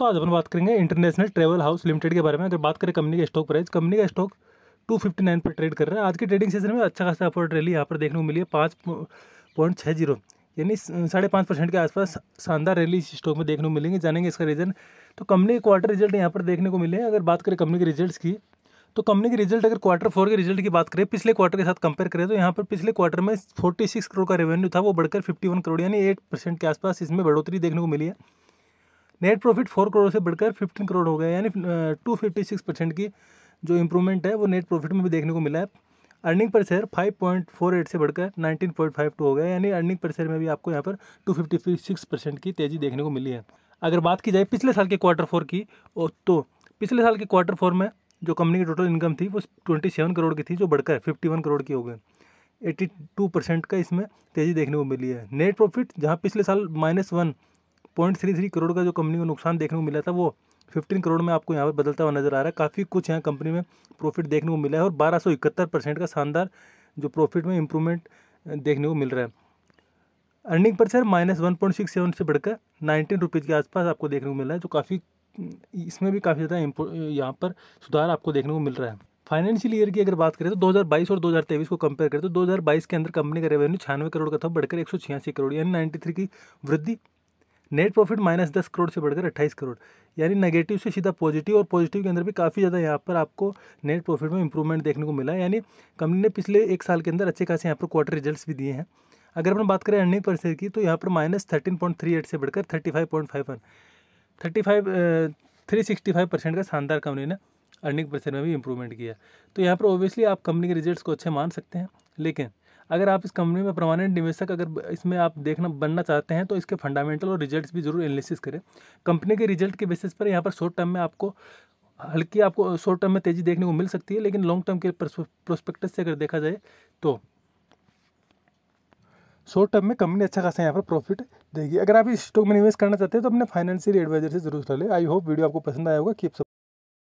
दोस्तों आज अपन बात करेंगे इंटरनेशनल ट्रेवल हाउस लिमिटेड के बारे में अगर बात करें कंपनी का स्टॉक प्राइस कंपनी का स्टॉक 259 पर ट्रेड कर रहा है आज के ट्रेडिंग सेशन में अच्छा खासा अपवर्ड रैली यहाँ पर देखने को मिली है पाँच पॉइंट छः जीरो यानी साढ़े पाँच परसेंट के आसपास शानदार रैली इस स्टॉक में देखने को मिलेंगे जानेंगे इसका रीज़न तो कंपनी के क्वार्टर रिजल्ट यहाँ पर देखने को मिले हैं अगर बात करें कंपनी के रिजल्ट की तो कंपनी के रिजल्ट अगर क्वार्टर फोर के रिजल्ट की बात करें पिछले क्वार्टर के साथ कंपेयर करें तो यहाँ पर पिछले क्वार्टर में फोर्टी सिक्स करोड़ का रेवेन्यू था वो बढ़कर फिफ्टी वन करोड़ यानी एट परसेंट के आसपास इसमें बढ़ोतरी देखने को मिली है नेट प्रॉफिट फोर करोड़ से बढ़कर फिफ्टीन करोड़ हो गया यानी टू फिफ्टी सिक्स परसेंट की जो इम्प्रूवमेंट है वो नेट प्रॉफिट में भी देखने को मिला है earning per share five point four eight से बढ़कर नाइनटीन पॉइंट फाइव टू हो गया यानी अर्निंग पर शेयर में भी आपको यहाँ पर टू फिफ्टी सिक्स परसेंट की तेज़ी देखने को मिली है अगर बात की जाए पिछले साल के क्वार्टर फोर की तो पिछले साल के क्वार्टर फोर में जो कंपनी की टोटल इनकम थी वो ट्वेंटी सेवन करोड़ की थी जो बढ़कर फिफ्टी वन करोड़ की हो गई एट्टी टू परसेंट का इसमें तेज़ी देखने को मिली है नेट प्रॉफिट जहाँ पिछले साल minus one point three three crore का जो कंपनी को नुकसान देखने को मिला था वो फिफ्टीन करोड़ में आपको यहाँ पर बदलता हुआ नजर आ रहा है काफ़ी कुछ यहाँ कंपनी में प्रॉफिट देखने को मिला है और बारह सौ इकहत्तर परसेंट का शानदार जो प्रॉफिट में इंप्रूवमेंट देखने को मिल रहा है earning per share minus one point six seven से बढ़कर नाइनटीन रुपीज़ के आसपास आपको देखने को मिल रहा है जो काफ़ी इसमें भी काफ़ी ज़्यादा यहाँ पर सुधार आपको देखने को मिल रहा है फाइनेंशियल ईयर की अगर बात करें तो 2022 और 2023 को कंपेयर करें तो 2022 के अंदर कंपनी का रेवेन्यू छियानवे करोड़ का था बढ़कर एक करोड़ यानी 93 की वृद्धि नेट प्रॉफिट माइनस दस करोड़ से बढ़कर अट्ठाईस करोड़ यानी नेगेटिव से सीधा पॉजिटिव और पॉजिटिव के अंदर भी काफ़ी ज़्यादा यहाँ पर आपको नेट प्रॉफिट में इंप्रूवमेंट देखने को मिला यानी कंपनी ने पिछले एक साल के अंदर अच्छे खासे यहाँ पर क्वार्टर रिजल्ट भी दिए हैं अगर अपन बात करें अर्निंग पर शेयर की तो यहाँ पर minus thirteen point three eight से बढ़कर thirty five point five one thirty five three sixty five percent का शानदार कंपनी ने अर्निंग पर शेयर में भी इंप्रूवमेंट किया तो यहाँ पर ऑब्वियसली आप कंपनी के रिजल्ट को अच्छे मान सकते हैं लेकिन अगर आप इस कंपनी में परमानेंट निवेशक अगर इसमें आप देखना बनना चाहते हैं तो इसके फंडामेंटल और रिजल्ट्स भी जरूर एनालिसिस करें कंपनी के रिजल्ट के बेसिस पर यहाँ पर शॉर्ट टर्म में आपको हल्की आपको शॉर्ट टर्म में तेज़ी देखने को मिल सकती है लेकिन लॉन्ग टर्म के प्रोस्पेक्टस से अगर देखा जाए तो शॉर्ट टर्म में कंपनी अच्छा खासा यहाँ पर प्रॉफिट देगी अगर आप इस स्टॉक में निवेश करना चाहते हैं तो अपने फाइनेंशियल एडवाइजर से जरूर सलाह आई होप वीडियो आपको पसंद आया होगा कीप